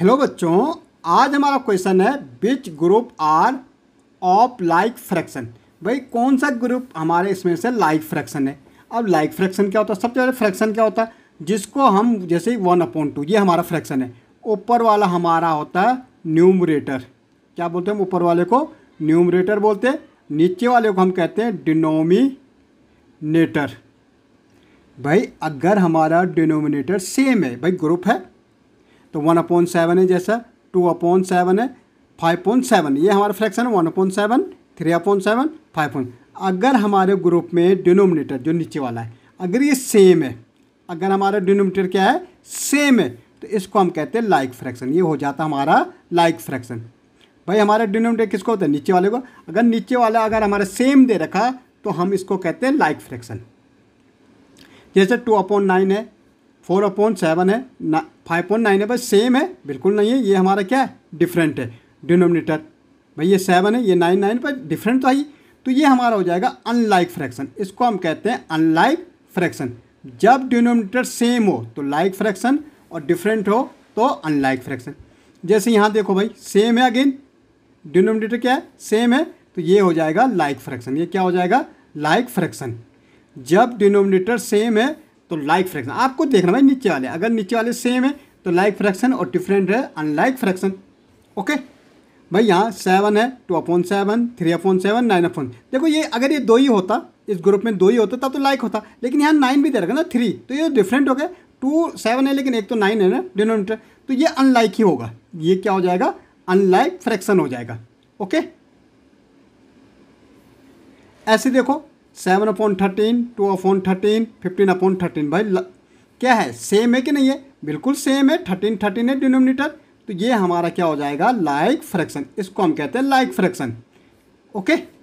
hello बच्चों आज हमारा क्वेश्चन है which group are of like fraction भाई कौन सा ग्रुप हमारे इसमें से लाइक फ्रैक्शन है अब लाइक फ्रैक्शन क्या होता है सबसे पहले फ्रैक्शन क्या होता है जिसको हम जैसे वन अपॉइंट टू ये हमारा फ्रैक्शन है ऊपर वाला हमारा होता है न्यूमरेटर क्या बोलते हैं हम ऊपर वाले को न्यूमरेटर बोलते हैं नीचे वाले को हम कहते हैं डिनोमिनेटर भाई अगर हमारा डिनोमिनेटर सेम है भाई ग्रुप है तो वन अपॉन सेवन है जैसा टू अपॉन सेवन है फाइव पॉइंट सेवन ये हमारा फ्रैक्शन है one upon seven three upon seven five point अगर हमारे ग्रुप में डिनोमिनेटर जो नीचे वाला है अगर ये सेम है अगर हमारा डिनोमिनेटर क्या है सेम है तो इसको हम कहते हैं लाइक फ्रैक्शन ये हो जाता हमारा लाइक फ्रैक्शन भाई हमारा डिनोमिनेटर किसको होता है नीचे वाले को अगर नीचे वाला अगर हमारा सेम दे रखा तो हम इसको कहते हैं लाइक फ्रैक्शन जैसे टू अपॉन नाइन है फोर अपॉइंट सेवन है फाइव पॉइंट नाइन है बस सेम है बिल्कुल नहीं है ये हमारा क्या है डिफरेंट है डिनोमिनेटर भाई ये सेवन है ये नाइन नाइन पर डिफरेंट तो आई तो ये हमारा हो जाएगा अनलाइक फ्रैक्शन इसको हम कहते हैं अनलाइक फ्रैक्शन जब डिनोमिनेटर सेम हो तो लाइक फ्रैक्शन और डिफरेंट हो तो अनलाइक फ्रैक्शन जैसे यहाँ देखो भाई सेम है अगेन डिनोमिनेटर क्या है सेम है तो ये हो जाएगा लाइक फ्रैक्शन ये क्या हो जाएगा लाइक फ्रैक्शन जब डिनोमिनेटर सेम है तो लाइक फ्रैक्शन आपको देखना भाई नीचे वाले अगर नीचे वाले सेम है तो लाइक फ्रैक्शन और डिफरेंट है अनलाइक फ्रैक्शन ओके भाई यहाँ सेवन है two upon seven three upon seven nine upon देखो ये अगर ये दो ही होता इस ग्रुप में दो ही होता तब तो लाइक होता लेकिन यहाँ नाइन भी दे रखा ना थ्री तो ये डिफरेंट हो गया टू सेवन है लेकिन एक तो नाइन है ना डिनोमीटर तो ये अनलाइक ही होगा ये क्या हो जाएगा अनलाइक फ्रैक्शन हो जाएगा ओके ऐसे देखो seven upon thirteen two upon thirteen fifteen upon thirteen भाई ल, क्या है सेम है कि नहीं है बिल्कुल सेम है थर्टीन थर्टीन है डिनोमिनेटर तो ये हमारा क्या हो जाएगा लाइक फ्रैक्शन इसको हम कहते हैं लाइक फ्रैक्शन ओके